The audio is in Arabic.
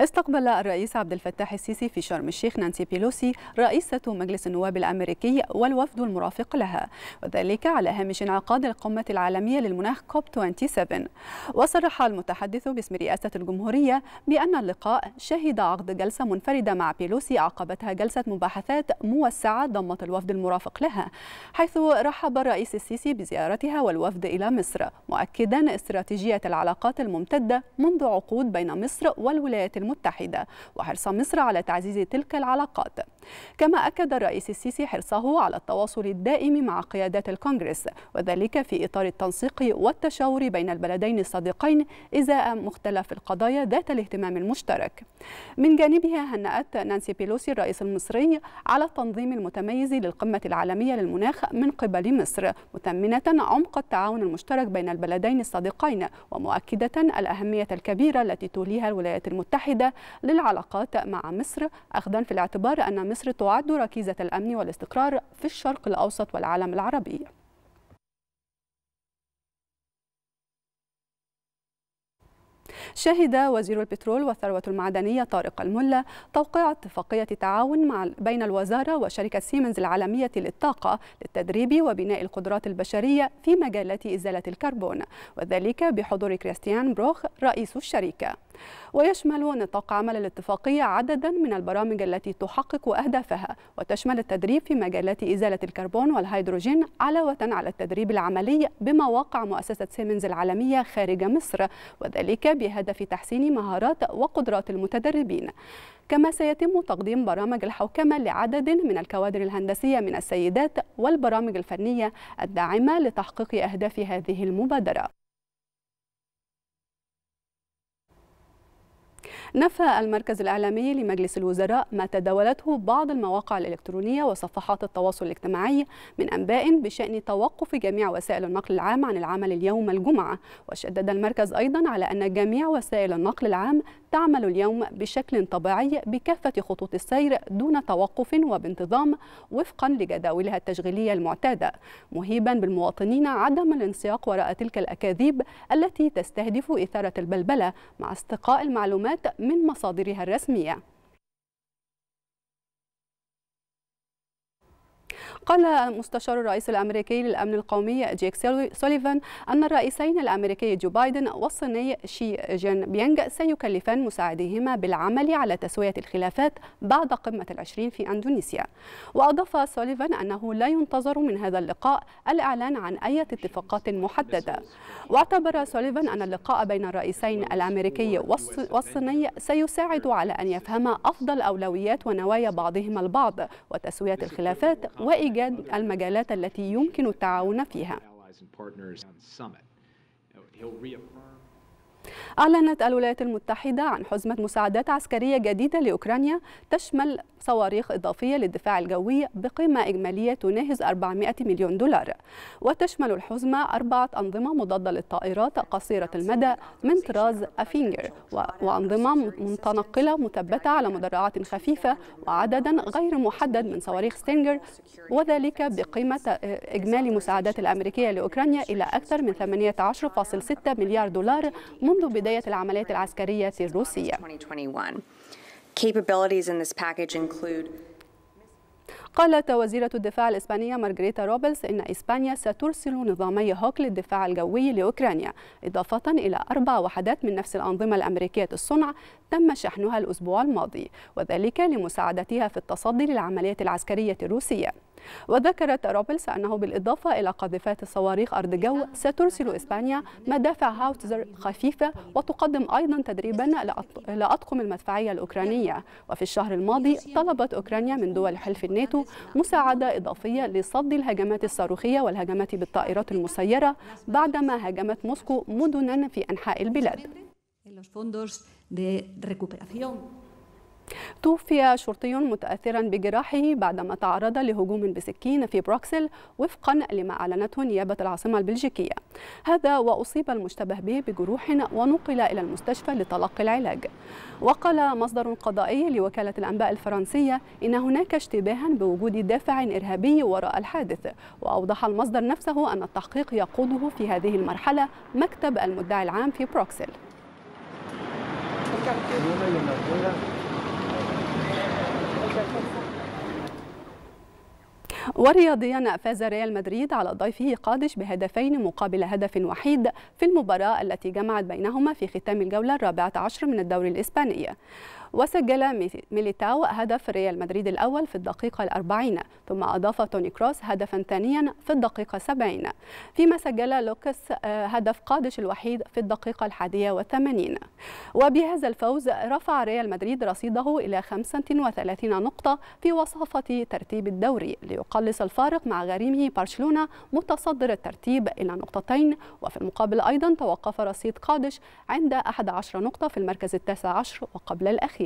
استقبل الرئيس عبد الفتاح السيسي في شرم الشيخ نانسي بيلوسي رئيسة مجلس النواب الأمريكي والوفد المرافق لها وذلك على هامش انعقاد القمة العالمية للمناخ كوب 27 وصرح المتحدث باسم رئاسة الجمهورية بأن اللقاء شهد عقد جلسة منفردة مع بيلوسي عقبتها جلسة مباحثات موسعة ضمت الوفد المرافق لها حيث رحب الرئيس السيسي بزيارتها والوفد إلى مصر مؤكدا استراتيجية العلاقات الممتدة منذ عقود بين مصر والولايات المتحدة وحرص مصر على تعزيز تلك العلاقات كما أكد الرئيس السيسي حرصه على التواصل الدائم مع قيادات الكونغرس وذلك في إطار التنسيق والتشاور بين البلدين الصديقين إزاء مختلف القضايا ذات الاهتمام المشترك من جانبها هنأت نانسي بيلوسي الرئيس المصري على التنظيم المتميز للقمة العالمية للمناخ من قبل مصر مثمنة عمق التعاون المشترك بين البلدين الصديقين ومؤكدة الأهمية الكبيرة التي توليها الولايات المتحدة للعلاقات مع مصر أخذا في الاعتبار أن مصر مصر تعد ركيزة الأمن والاستقرار في الشرق الأوسط والعالم العربي شهد وزير البترول والثروة المعدنية طارق الملا توقيع اتفاقية تعاون مع بين الوزارة وشركة سيمنز العالمية للطاقة للتدريب وبناء القدرات البشرية في مجالات إزالة الكربون وذلك بحضور كريستيان بروخ رئيس الشركة ويشمل نطاق عمل الاتفاقية عددا من البرامج التي تحقق أهدافها وتشمل التدريب في مجالات إزالة الكربون والهيدروجين علاوة على التدريب العملي بمواقع مؤسسة سيمنز العالمية خارج مصر وذلك بهدف بهدف تحسين مهارات وقدرات المتدربين كما سيتم تقديم برامج الحوكمة لعدد من الكوادر الهندسية من السيدات والبرامج الفنية الداعمة لتحقيق أهداف هذه المبادرة نفى المركز الإعلامي لمجلس الوزراء ما تداولته بعض المواقع الإلكترونية وصفحات التواصل الاجتماعي من أنباء بشأن توقف جميع وسائل النقل العام عن العمل اليوم الجمعة وشدد المركز أيضا على أن جميع وسائل النقل العام تعمل اليوم بشكل طبيعي بكافة خطوط السير دون توقف وبانتظام وفقا لجداولها التشغيلية المعتادة مهيبا بالمواطنين عدم الانسياق وراء تلك الأكاذيب التي تستهدف إثارة البلبلة مع استقاء المعلومات من مصادرها الرسميه قال مستشار الرئيس الأمريكي للأمن القومي جيك سوليفان أن الرئيسين الأمريكي جو بايدن والصيني شي جين بيانغ سيكلفان مساعديهما بالعمل على تسوية الخلافات بعد قمة العشرين في أندونيسيا وأضاف سوليفان أنه لا ينتظر من هذا اللقاء الإعلان عن أي اتفاقات محددة واعتبر سوليفان أن اللقاء بين الرئيسين الأمريكي والصيني سيساعد على أن يفهم أفضل أولويات ونوايا بعضهما البعض وتسوية الخلافات وإيجاد توجد المجالات التي يمكن التعاون فيها. أعلنت الولايات المتحدة عن حزمة مساعدات عسكرية جديدة لأوكرانيا تشمل صواريخ إضافية للدفاع الجوي بقيمة إجمالية تناهز 400 مليون دولار وتشمل الحزمة أربعة أنظمة مضادة للطائرات قصيرة المدى من طراز أفينجر وأنظمة متنقلة مثبتة على مدرعات خفيفة وعددا غير محدد من صواريخ ستينجر وذلك بقيمة إجمالي مساعدات الأمريكية لأوكرانيا إلى أكثر من 18.6 مليار دولار منذ بداية بداية العمليات العسكرية الروسية قالت وزيرة الدفاع الإسبانية مارغريتا روبلز إن إسبانيا سترسل نظامي هوك للدفاع الجوي لأوكرانيا إضافة إلى أربع وحدات من نفس الأنظمة الأمريكية الصنع تم شحنها الأسبوع الماضي وذلك لمساعدتها في التصدي للعمليات العسكرية الروسية وذكرت روبلز أنه بالإضافة إلى قاذفات الصواريخ أرض جو سترسل إسبانيا مدافع هاوتزر خفيفة وتقدم أيضا تدريبا لأطقم المدفعية الأوكرانية وفي الشهر الماضي طلبت أوكرانيا من دول حلف الناتو مساعدة إضافية لصد الهجمات الصاروخية والهجمات بالطائرات المسيرة بعدما هاجمت موسكو مدنا في أنحاء البلاد. توفي شرطي متأثرا بجراحه بعدما تعرض لهجوم بسكين في بروكسل وفقا لما أعلنته نيابة العاصمة البلجيكية هذا وأصيب المشتبه به بجروح ونقل إلى المستشفى لتلقي العلاج وقال مصدر قضائي لوكالة الأنباء الفرنسية إن هناك اشتباها بوجود دافع إرهابي وراء الحادث وأوضح المصدر نفسه أن التحقيق يقوده في هذه المرحلة مكتب المدعي العام في بروكسل ورياضيا فاز ريال مدريد على ضيفه قادش بهدفين مقابل هدف وحيد في المباراة التي جمعت بينهما في ختام الجولة الرابعة عشر من الدوري الإسباني وسجل ميليتاو هدف ريال مدريد الأول في الدقيقة الأربعين ثم أضاف توني كروس هدفا ثانيا في الدقيقة السبعين فيما سجل لوكس آه، هدف قادش الوحيد في الدقيقة الحادية والثمانين وبهذا الفوز رفع ريال مدريد رصيده إلى 35 نقطة في وصافة ترتيب الدوري ليقلص الفارق مع غريمه برشلونة متصدر الترتيب إلى نقطتين وفي المقابل أيضا توقف رصيد قادش عند 11 نقطة في المركز التاسع عشر وقبل الأخير